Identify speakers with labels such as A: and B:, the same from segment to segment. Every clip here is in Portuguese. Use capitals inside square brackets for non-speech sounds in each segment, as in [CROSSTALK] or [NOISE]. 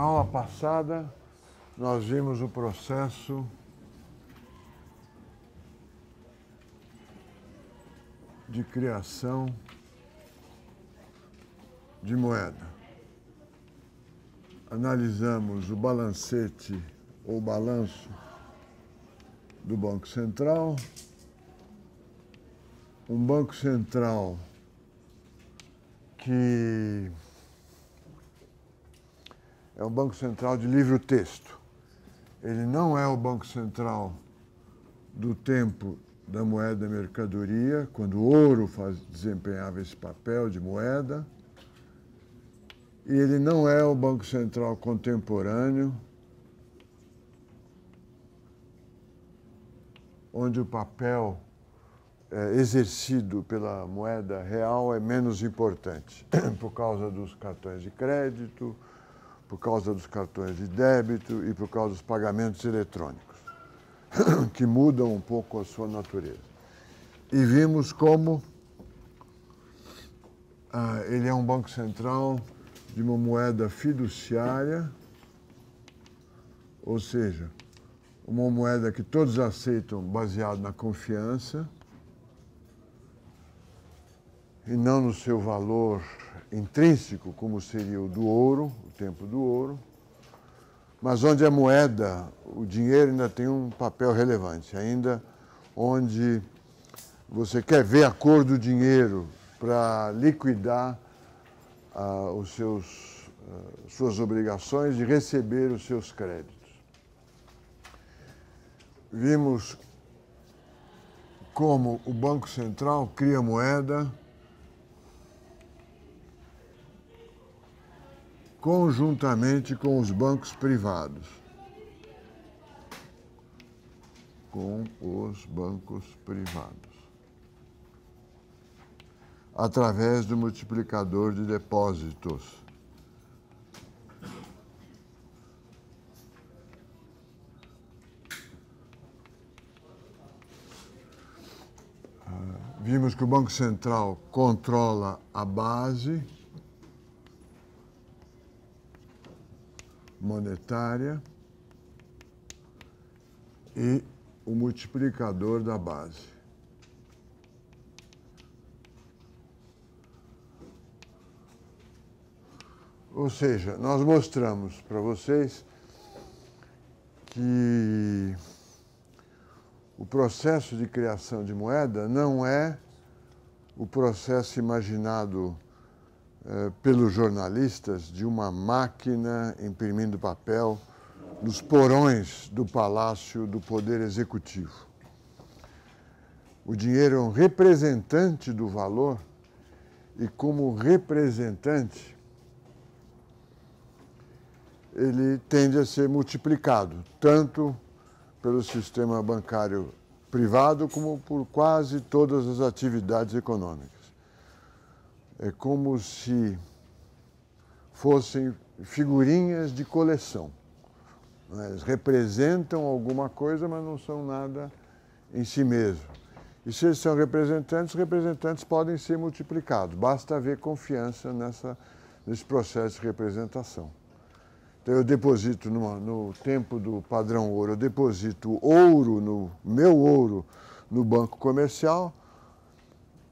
A: Na aula passada, nós vimos o processo de criação de moeda. Analisamos o balancete ou balanço do Banco Central. Um Banco Central que é um Banco Central de livre texto. Ele não é o Banco Central do tempo da moeda mercadoria, quando o ouro faz, desempenhava esse papel de moeda. E ele não é o Banco Central contemporâneo, onde o papel é, exercido pela moeda real é menos importante, [CLEARS THROAT] por causa dos cartões de crédito, por causa dos cartões de débito e por causa dos pagamentos eletrônicos, [COUGHS] que mudam um pouco a sua natureza. E vimos como ah, ele é um banco central de uma moeda fiduciária, ou seja, uma moeda que todos aceitam baseado na confiança e não no seu valor intrínseco, como seria o do ouro, o tempo do ouro, mas onde a é moeda, o dinheiro ainda tem um papel relevante, ainda onde você quer ver a cor do dinheiro para liquidar ah, os seus, ah, suas obrigações e receber os seus créditos. Vimos como o Banco Central cria moeda conjuntamente com os bancos privados. Com os bancos privados. Através do multiplicador de depósitos. Ah, vimos que o Banco Central controla a base monetária e o multiplicador da base. Ou seja, nós mostramos para vocês que o processo de criação de moeda não é o processo imaginado eh, pelos jornalistas de uma máquina imprimindo papel nos porões do Palácio do Poder Executivo. O dinheiro é um representante do valor e, como representante, ele tende a ser multiplicado, tanto pelo sistema bancário privado como por quase todas as atividades econômicas é como se fossem figurinhas de coleção. Né? Eles representam alguma coisa, mas não são nada em si mesmo. E se eles são representantes, representantes podem ser multiplicados. Basta haver confiança nessa, nesse processo de representação. Então eu deposito numa, no tempo do padrão ouro, eu deposito ouro no meu ouro no banco comercial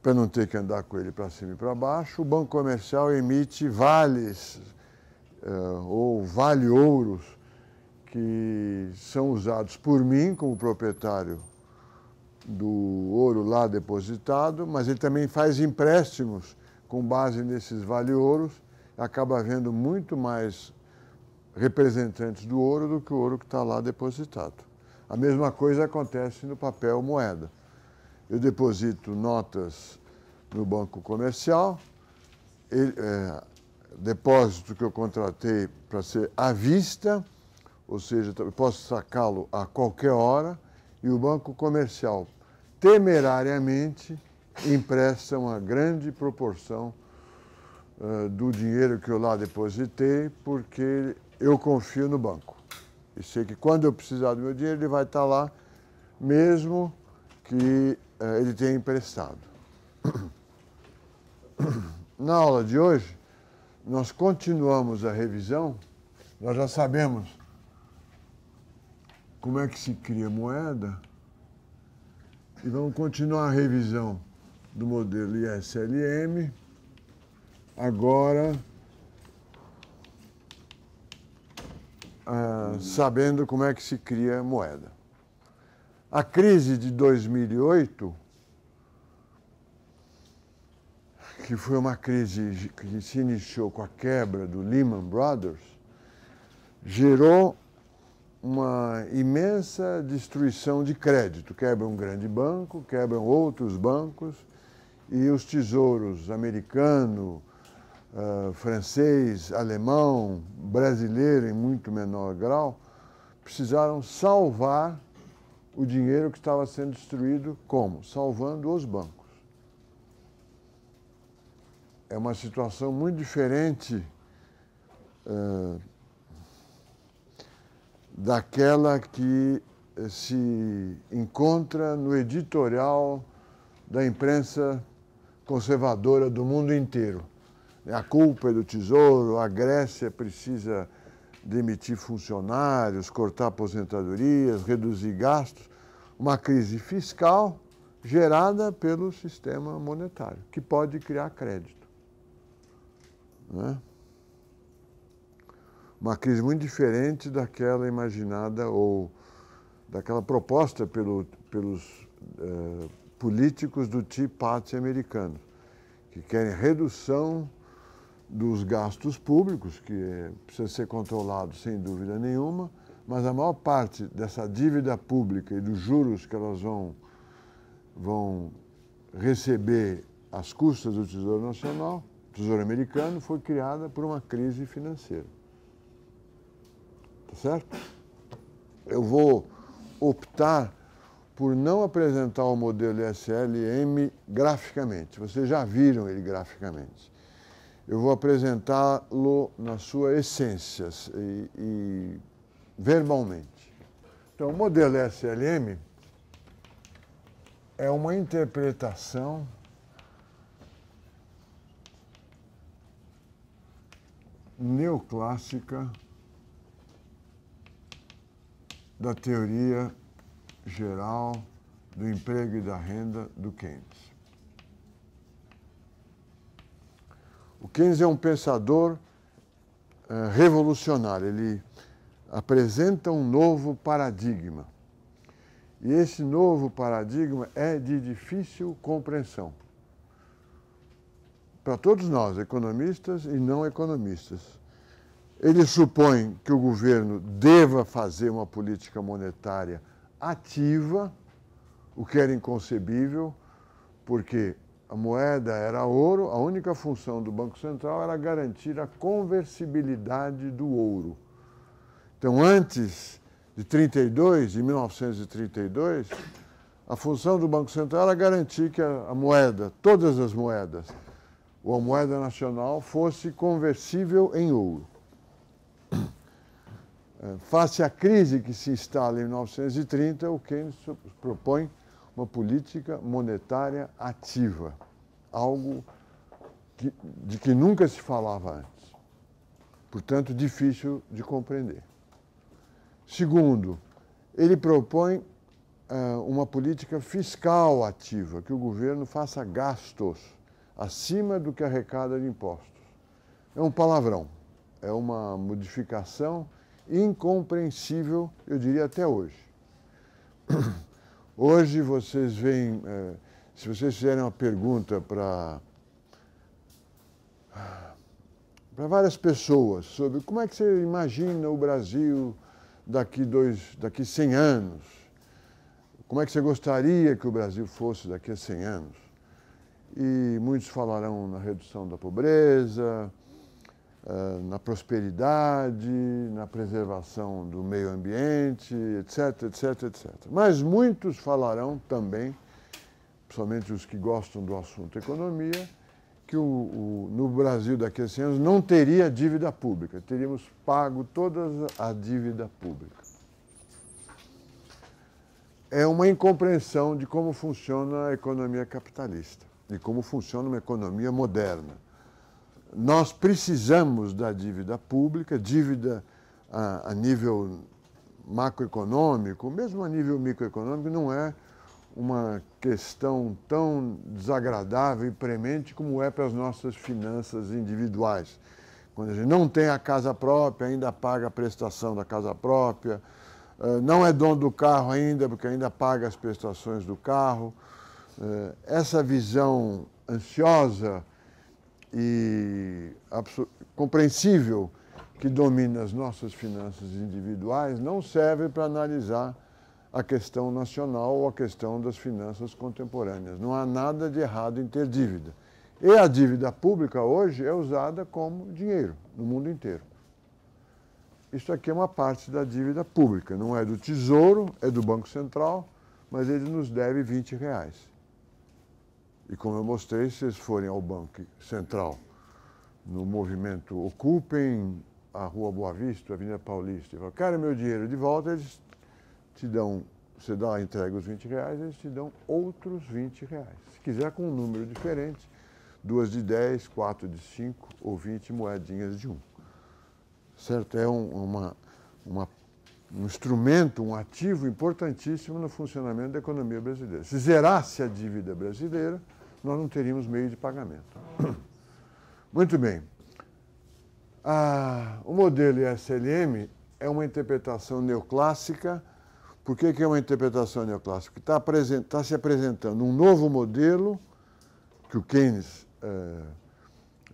A: para não ter que andar com ele para cima e para baixo, o Banco Comercial emite vales eh, ou vale ouros que são usados por mim como proprietário do ouro lá depositado, mas ele também faz empréstimos com base nesses vale ouros, acaba havendo muito mais representantes do ouro do que o ouro que está lá depositado. A mesma coisa acontece no papel moeda eu deposito notas no banco comercial, é, depósito que eu contratei para ser à vista, ou seja, eu posso sacá-lo a qualquer hora, e o banco comercial temerariamente empresta uma grande proporção uh, do dinheiro que eu lá depositei, porque eu confio no banco. E sei que quando eu precisar do meu dinheiro, ele vai estar lá, mesmo que eh, ele tem emprestado. [COUGHS] Na aula de hoje, nós continuamos a revisão, nós já sabemos como é que se cria moeda e vamos continuar a revisão do modelo ISLM. Agora, ah, sabendo como é que se cria moeda. A crise de 2008, que foi uma crise que se iniciou com a quebra do Lehman Brothers, gerou uma imensa destruição de crédito. Quebra um grande banco, quebram outros bancos e os tesouros americano, uh, francês, alemão, brasileiro em muito menor grau precisaram salvar o dinheiro que estava sendo destruído como? Salvando os bancos. É uma situação muito diferente uh, daquela que eh, se encontra no editorial da imprensa conservadora do mundo inteiro. A culpa é do tesouro, a Grécia precisa demitir funcionários, cortar aposentadorias, reduzir gastos, uma crise fiscal gerada pelo sistema monetário, que pode criar crédito. Né? Uma crise muito diferente daquela imaginada ou daquela proposta pelo, pelos eh, políticos do Tea tipo Party americano, que querem redução dos gastos públicos, que precisa ser controlado sem dúvida nenhuma, mas a maior parte dessa dívida pública e dos juros que elas vão, vão receber às custas do Tesouro Nacional, Tesouro Americano, foi criada por uma crise financeira. Tá certo? Eu vou optar por não apresentar o modelo SLM graficamente. Vocês já viram ele graficamente eu vou apresentá-lo na sua essência e, e, verbalmente. Então, o modelo SLM é uma interpretação neoclássica da teoria geral do emprego e da renda do Keynes. O Keynes é um pensador eh, revolucionário, ele apresenta um novo paradigma. E esse novo paradigma é de difícil compreensão para todos nós, economistas e não economistas. Ele supõe que o governo deva fazer uma política monetária ativa, o que era inconcebível, porque a moeda era ouro, a única função do Banco Central era garantir a conversibilidade do ouro. Então, antes de 32, em 1932, a função do Banco Central era garantir que a moeda, todas as moedas, ou a moeda nacional, fosse conversível em ouro. Eh, face à crise que se instala em 1930, o Keynes propõe uma política monetária ativa, algo que, de que nunca se falava antes. Portanto, difícil de compreender. Segundo, ele propõe uh, uma política fiscal ativa, que o governo faça gastos acima do que arrecada de impostos. É um palavrão, é uma modificação incompreensível, eu diria até hoje. [CLEARS THROAT] Hoje vocês veem, é, se vocês fizerem uma pergunta para para várias pessoas sobre como é que você imagina o Brasil daqui dois, daqui 100 anos, como é que você gostaria que o Brasil fosse daqui a 100 anos. E muitos falarão na redução da pobreza, eh, na prosperidade, na preservação do meio ambiente, etc, etc, etc. Mas muitos falarão também, principalmente os que gostam do assunto economia, que o, o, no Brasil daqui a 100 anos não teria dívida pública, teríamos pago toda a dívida pública. É uma incompreensão de como funciona a economia capitalista e como funciona uma economia moderna nós precisamos da dívida pública, dívida a, a nível macroeconômico, mesmo a nível microeconômico, não é uma questão tão desagradável e premente como é para as nossas finanças individuais. Quando a gente não tem a casa própria, ainda paga a prestação da casa própria, eh, não é dono do carro ainda, porque ainda paga as prestações do carro. Eh, essa visão ansiosa e compreensível que domina as nossas finanças individuais não serve para analisar a questão nacional ou a questão das finanças contemporâneas. Não há nada de errado em ter dívida. E a dívida pública hoje é usada como dinheiro no mundo inteiro. Isso aqui é uma parte da dívida pública, não é do Tesouro, é do Banco Central, mas ele nos deve 20 reais. E como eu mostrei, se vocês forem ao Banco Central, no movimento Ocupem a Rua Boa Vista, a Avenida Paulista, e falam, quero meu dinheiro de volta, eles te dão, você dá, entrega os 20 reais, eles te dão outros 20 reais. Se quiser com um número diferente, duas de 10, quatro de 5 ou 20 moedinhas de um. Certo? É um, uma, uma um instrumento, um ativo importantíssimo no funcionamento da economia brasileira. Se zerasse a dívida brasileira, nós não teríamos meio de pagamento. [COUGHS] Muito bem. Ah, o modelo SLM é uma interpretação neoclássica. Por que, que é uma interpretação neoclássica? Porque está apresent, tá se apresentando um novo modelo que o Keynes eh,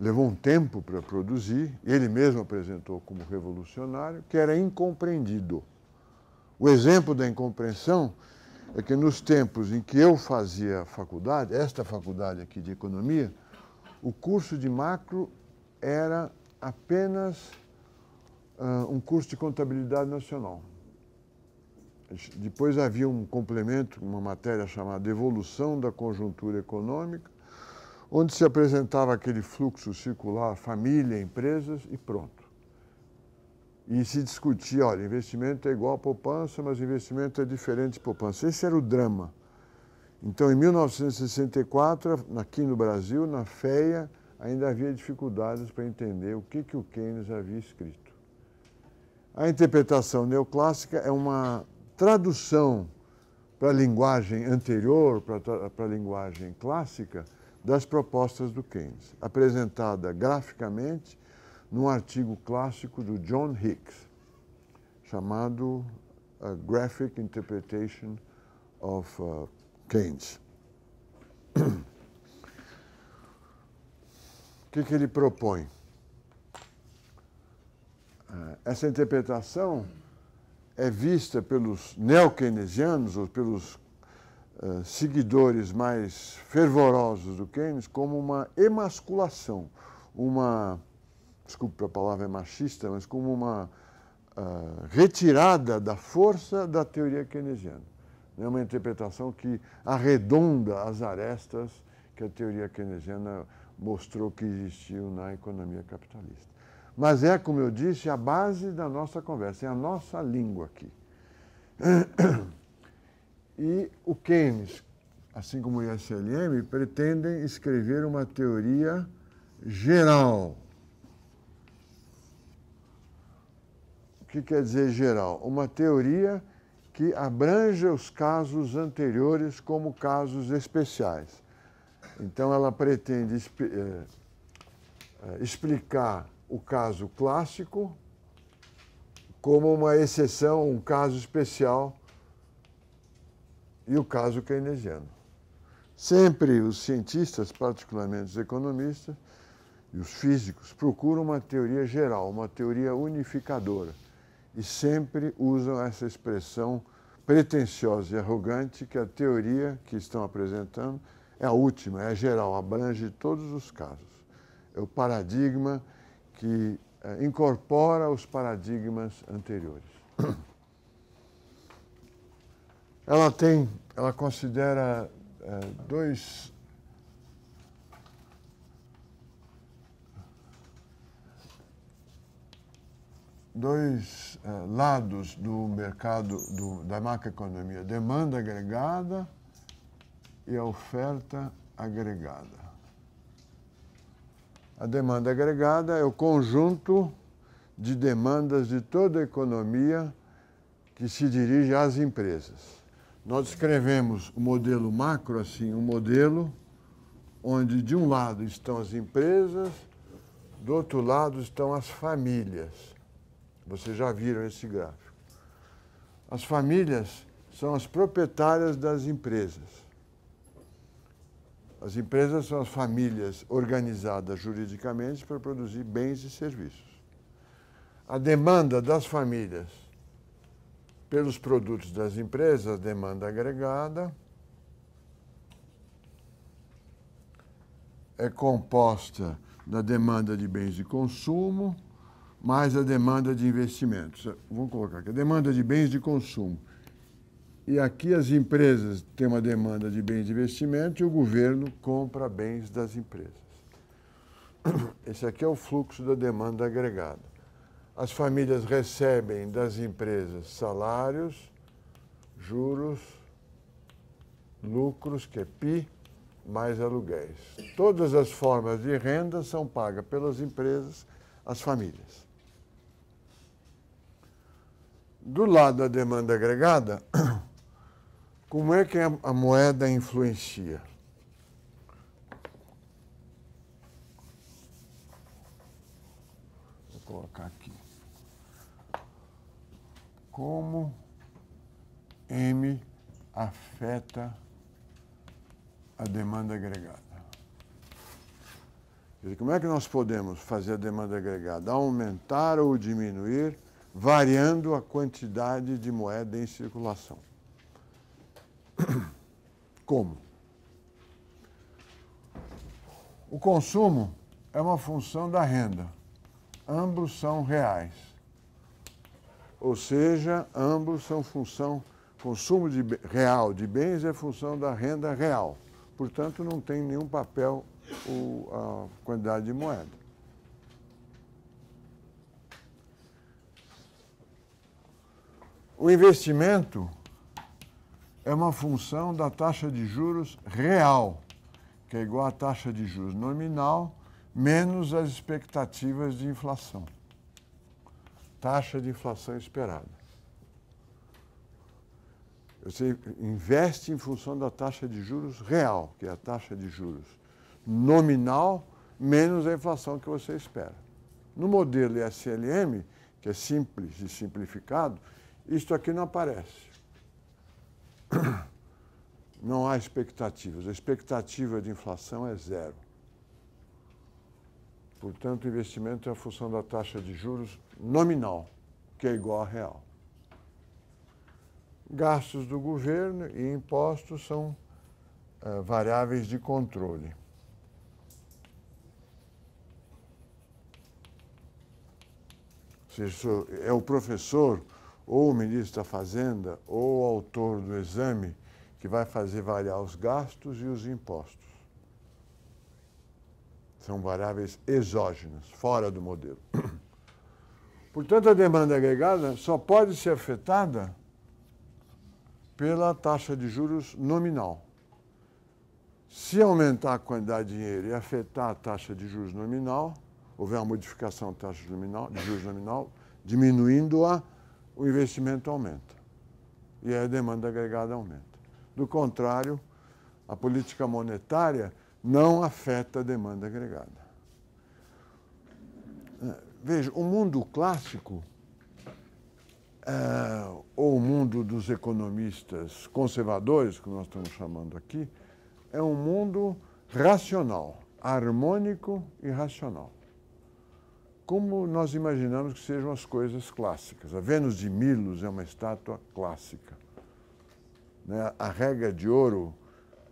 A: levou um tempo para produzir, ele mesmo apresentou como revolucionário, que era incompreendido. O exemplo da incompreensão é que nos tempos em que eu fazia faculdade, esta faculdade aqui de economia, o curso de macro era apenas uh, um curso de contabilidade nacional. Depois havia um complemento, uma matéria chamada Evolução da Conjuntura Econômica, onde se apresentava aquele fluxo circular família, empresas e pronto e se discutia, olha, investimento é igual a poupança, mas investimento é diferente de poupança. Esse era o drama. Então, em 1964, aqui no Brasil, na FEA, ainda havia dificuldades para entender o que, que o Keynes havia escrito. A interpretação neoclássica é uma tradução para a linguagem anterior, para, para a linguagem clássica, das propostas do Keynes, apresentada graficamente num artigo clássico do John Hicks, chamado A uh, Graphic Interpretation of uh, Keynes. O que, que ele propõe? Uh, essa interpretação é vista pelos neo-keynesianos ou pelos uh, seguidores mais fervorosos do Keynes como uma emasculação, uma desculpe a palavra é machista, mas como uma uh, retirada da força da teoria keynesiana. É uma interpretação que arredonda as arestas que a teoria keynesiana mostrou que existiam na economia capitalista. Mas é, como eu disse, a base da nossa conversa, é a nossa língua aqui. E o Keynes, assim como o ISLM, pretendem escrever uma teoria geral que quer dizer geral, uma teoria que abrange os casos anteriores como casos especiais. Então, ela pretende eh, eh, explicar o caso clássico como uma exceção, um caso especial e o caso keynesiano. Sempre os cientistas, particularmente os economistas e os físicos, procuram uma teoria geral, uma teoria unificadora e sempre usam essa expressão pretensiosa e arrogante que a teoria que estão apresentando é a última, é geral, abrange todos os casos. É o paradigma que é, incorpora os paradigmas anteriores. Ela tem, ela considera é, dois dois uh, lados do mercado, do, da macroeconomia, demanda agregada e a oferta agregada. A demanda agregada é o conjunto de demandas de toda a economia que se dirige às empresas. Nós escrevemos o modelo macro assim, um modelo onde de um lado estão as empresas, do outro lado estão as famílias. Vocês já viram esse gráfico. As famílias são as proprietárias das empresas. As empresas são as famílias organizadas juridicamente para produzir bens e serviços. A demanda das famílias pelos produtos das empresas, demanda agregada, é composta da demanda de bens de consumo, mais a demanda de investimentos. Vamos colocar aqui, a demanda de bens de consumo. E aqui as empresas têm uma demanda de bens de investimento e o governo compra bens das empresas. [COUGHS] Esse aqui é o fluxo da demanda agregada. As famílias recebem das empresas salários, juros, lucros, que é PI, mais aluguéis. Todas as formas de renda são pagas pelas empresas às famílias. Do lado da demanda agregada, [CLEARS THROAT] como é que a moeda influencia? Vou colocar aqui. Como M afeta a demanda agregada? Como é que nós podemos fazer a demanda agregada? Aumentar ou diminuir variando a quantidade de moeda em circulação. [COUGHS] Como? O consumo é uma função da renda. Ambos são reais. Ou seja, ambos são função. Consumo de, real de bens é função da renda real. Portanto, não tem nenhum papel o, a quantidade de moeda. o investimento é uma função da taxa de juros real, que é igual à taxa de juros nominal menos as expectativas de inflação. Taxa de inflação esperada. Você investe em função da taxa de juros real, que é a taxa de juros nominal menos a inflação que você espera. No modelo SLM, que é simples e simplificado, isto aqui não aparece. [CLEARS THROAT] Não há expectativas. A expectativa de inflação é zero. Portanto, o investimento é a função da taxa de juros nominal, que é igual à real. Gastos do governo e impostos são uh, variáveis de controle. se isso é o professor ou o ministro da Fazenda, ou o autor do exame, que vai fazer variar os gastos e os impostos. São variáveis exógenas, fora do modelo. [COUGHS] Portanto, a demanda agregada só pode ser afetada pela taxa de juros nominal. Se aumentar a quantidade de dinheiro e afetar a taxa de juros nominal, houver uma modificação da taxa de, de juros nominal, diminuindo-a, o investimento aumenta e a demanda agregada aumenta. Do contrário, a política monetária não afeta a demanda agregada. É, veja, o mundo clássico, é, ou o mundo dos economistas conservadores, que nós estamos chamando aqui, é um mundo racional, harmônico e racional como nós imaginamos que sejam as coisas clássicas. A Vênus de Milos é uma estátua clássica. Né? A regra de ouro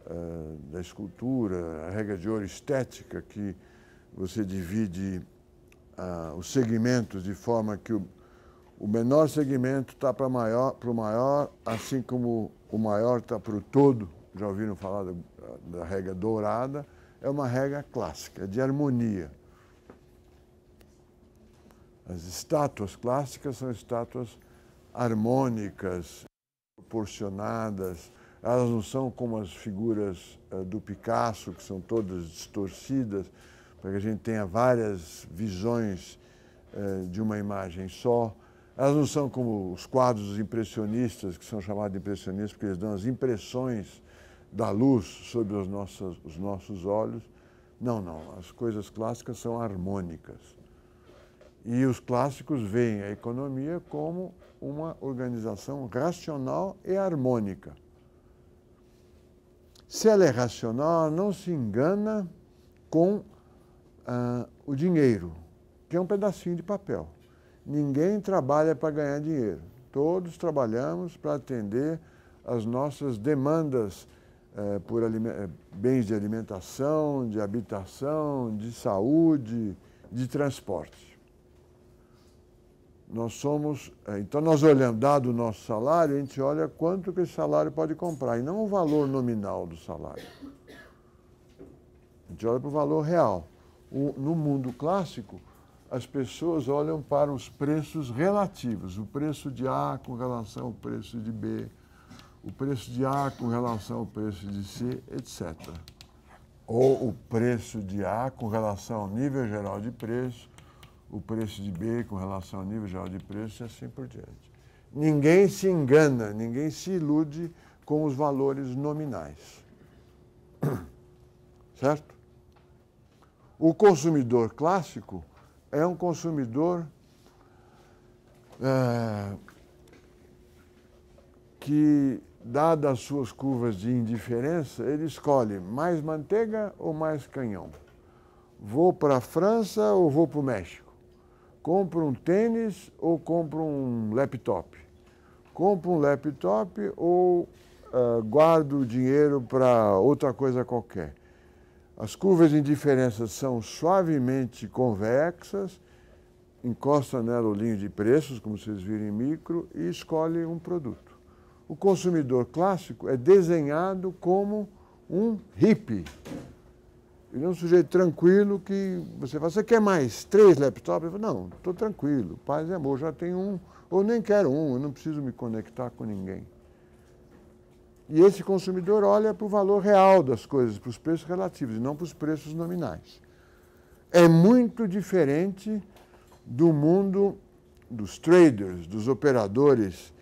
A: eh, da escultura, a regra de ouro estética, que você divide ah, os segmentos de forma que o, menor segmento está para maior, o maior, assim como o maior está para o todo. Já ouviram falar da regra dourada? É uma regra clássica, de harmonia as estátuas clássicas são estátuas harmônicas, proporcionadas. Elas não são como as figuras eh, do Picasso, que são todas distorcidas, para que a gente tenha várias visões eh, de uma imagem só. Elas não são como os quadros impressionistas, que são chamados de impressionistas, porque eles dão as impressões da luz sobre os nossos, os nossos olhos. Não, não. As coisas clássicas são harmônicas. E os clássicos veem a economia como uma organização racional e harmônica. Se ela é racional, ela não se engana com ah, o dinheiro, que é um pedacinho de papel. Ninguém trabalha para ganhar dinheiro. Todos trabalhamos para atender as nossas demandas eh, por eh, bens de alimentação, de habitação, de saúde, de transporte nós somos. Eh, então, nós olhamos, dado o nosso salário, a gente olha quanto que esse salário pode comprar, e não o valor nominal do salário. A gente olha para o valor real. O, no mundo clássico, as pessoas olham para os preços relativos, o preço de A com relação ao preço de B, o preço de A com relação ao preço de C, etc. Ou o preço de A com relação ao nível geral de preço, o preço de B com relação ao nível geral de preço e assim por diante. Ninguém se engana, ninguém se ilude com os valores nominais. [COUGHS] Certo? O consumidor clássico é um consumidor é, que, dadas as suas curvas de indiferença, ele escolhe mais manteiga ou mais canhão. Vou para a França ou vou para o México? compro um tênis ou compro um laptop? compro um laptop ou uh, o dinheiro para outra coisa qualquer? As curvas de indiferença são suavemente convexas, encosta nela o linho de preços, como vocês viram em micro, e escolhe um produto. O consumidor clássico é desenhado como um hippie ele é um sujeito tranquilo que você fala, você quer mais três laptops? Eu falo, não, estou tranquilo, paz e amor, já tenho um, ou nem quero um, eu não preciso me conectar com ninguém. E esse consumidor olha para o valor real das coisas, para os preços relativos, e não para os preços nominais. É muito diferente do mundo dos traders, dos operadores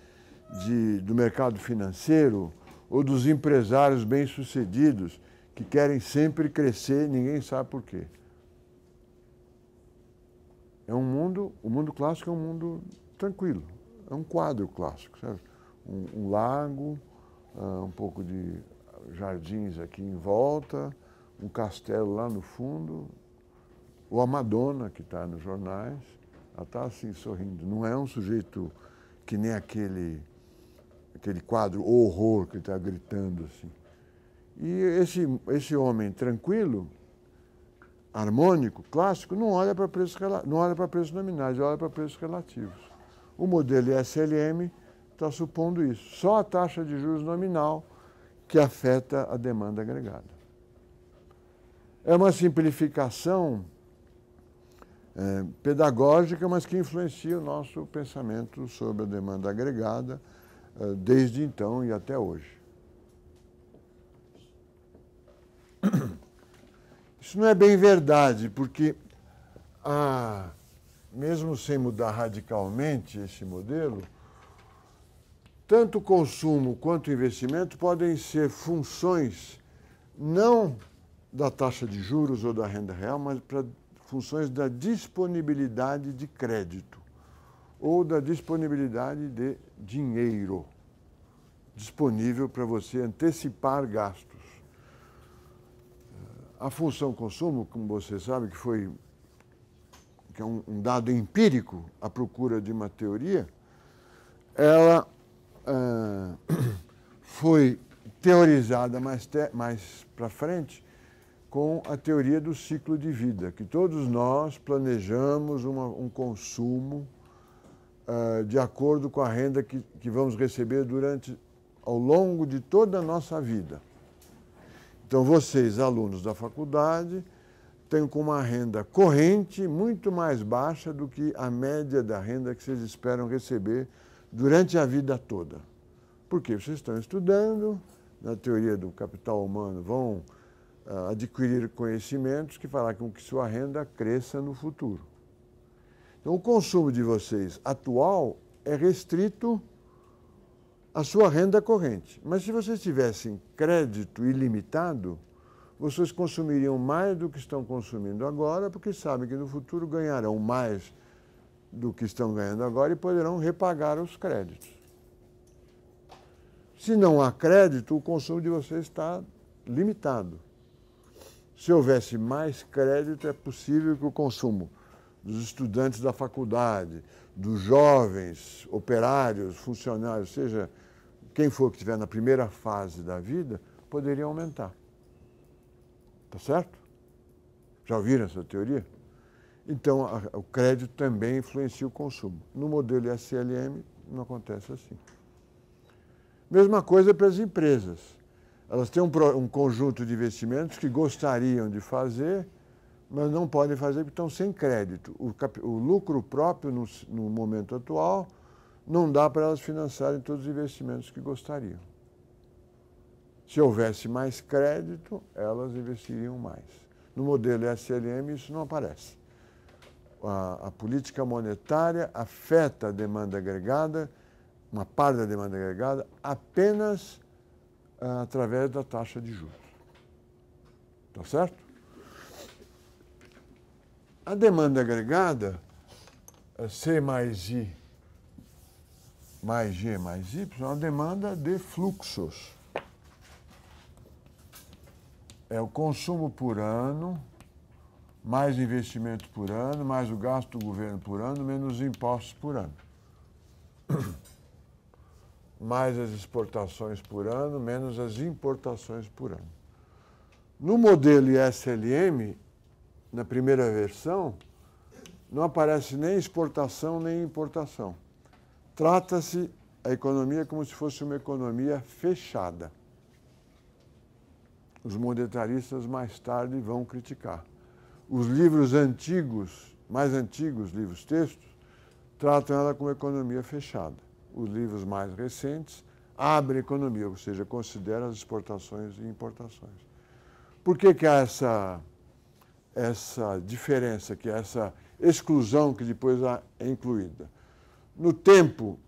A: de, do mercado financeiro ou dos empresários bem-sucedidos que querem sempre crescer, ninguém sabe por quê. É um mundo, o mundo clássico é um mundo tranquilo, é um quadro clássico, sabe? Um, um lago, uh, um pouco de jardins aqui em volta, um castelo lá no fundo, ou a Madonna que está nos jornais, ela está assim sorrindo. Não é um sujeito que nem aquele aquele quadro horror que está gritando assim. E esse, esse homem tranquilo, harmônico, clássico, não olha para preços, não olha para preços nominais, olha para preços relativos. O modelo SLM está supondo isso. Só a taxa de juros nominal que afeta a demanda agregada. É uma simplificação é, pedagógica, mas que influencia o nosso pensamento sobre a demanda agregada é, desde então e até hoje. Isso não é bem verdade, porque ah, mesmo sem mudar radicalmente esse modelo, tanto o consumo quanto o investimento podem ser funções não da taxa de juros ou da renda real, mas para funções da disponibilidade de crédito ou da disponibilidade de dinheiro disponível para você antecipar gastos. A função consumo, como você sabe, que foi que é um, um dado empírico à procura de uma teoria, ela eh, [COUGHS] foi teorizada mais, te, mais para frente com a teoria do ciclo de vida, que todos nós planejamos uma, um consumo uh, de acordo com a renda que, que vamos receber durante ao longo de toda a nossa vida. Então, vocês, alunos da faculdade, têm com uma renda corrente muito mais baixa do que a média da renda que vocês esperam receber durante a vida toda. Porque vocês estão estudando, na teoria do capital humano, vão uh, adquirir conhecimentos que fará com que sua renda cresça no futuro. Então, o consumo de vocês atual é restrito a sua renda corrente. Mas se vocês tivessem crédito ilimitado, vocês consumiriam mais do que estão consumindo agora, porque sabem que no futuro ganharão mais do que estão ganhando agora e poderão repagar os créditos. Se não há crédito, o consumo de vocês está limitado. Se houvesse mais crédito, é possível que o consumo dos estudantes da faculdade, dos jovens operários, funcionários, seja quem for que estiver na primeira fase da vida, poderia aumentar. Tá certo? Já ouviram essa teoria? Então, a, o crédito também influencia o consumo. No modelo SLM, não acontece assim. Mesma coisa para as empresas. Elas têm um, um conjunto de investimentos que gostariam de fazer, mas não podem fazer porque estão sem crédito. O, o lucro próprio, no, no momento atual, não dá para elas financiarem todos os investimentos que gostariam. Se houvesse mais crédito, elas investiriam mais. No modelo SLM, isso não aparece. A, a, política monetária afeta a demanda agregada, uma parte da demanda agregada, apenas ah, através da taxa de juros. Tá certo? A demanda agregada, é C mais I mais G mais Y, é uma demanda de fluxos. É o consumo por ano, mais investimento por ano, mais o gasto do governo por ano, menos impostos por ano. [COUGHS] Mais as exportações por ano, menos as importações por ano. No modelo ISLM, na primeira versão, não aparece nem exportação nem importação. Trata-se a economia como se fosse uma economia fechada. Os monetaristas mais tarde vão criticar. Os livros antigos, mais antigos livros textos, tratam ela como economia fechada. Os livros mais recentes abrem a economia, ou seja, consideram as exportações e importações. Por que, que há essa essa diferença, que é essa exclusão que depois é incluída. No tempo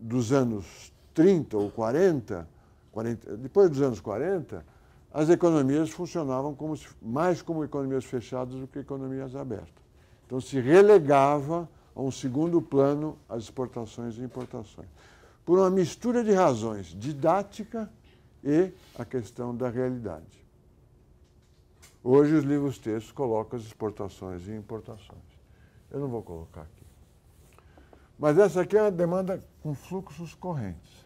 A: dos anos 30 ou 40, 40 depois dos anos 40, as economias funcionavam como se, mais como economias fechadas do que economias abertas. Então se relegava a um segundo plano as exportações e importações. Por uma mistura de razões, didática e a questão da realidade. Hoje os livros textos colocam as exportações e importações. Eu não vou colocar aqui. Mas essa aqui é uma demanda com fluxos correntes.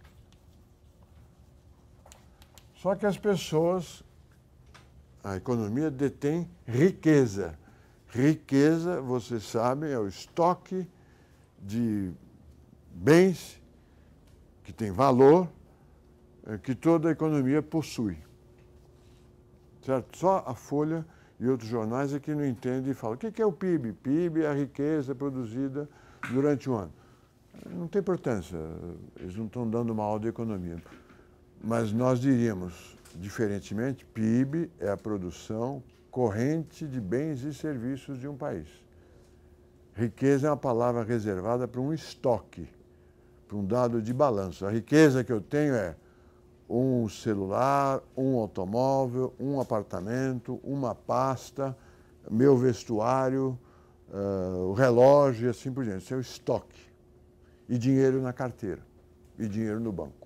A: Só que as pessoas, a economia detém riqueza. Riqueza, vocês sabem, é o estoque de bens que tem valor eh, que toda a economia possui certo? Só a Folha e outros jornais é que não entendem e falam, o que é o PIB? PIB é a riqueza produzida durante o ano. Não tem importância, eles não estão dando uma aula de economia. Mas nós diríamos, diferentemente, PIB é a produção corrente de bens e serviços de um país. Riqueza é uma palavra reservada para um estoque, para um dado de balanço. A riqueza que eu tenho é um celular, um automóvel, um apartamento, uma pasta, meu vestuário, uh, o relógio e assim por diante. Isso é o estoque. E dinheiro na carteira. E dinheiro no banco.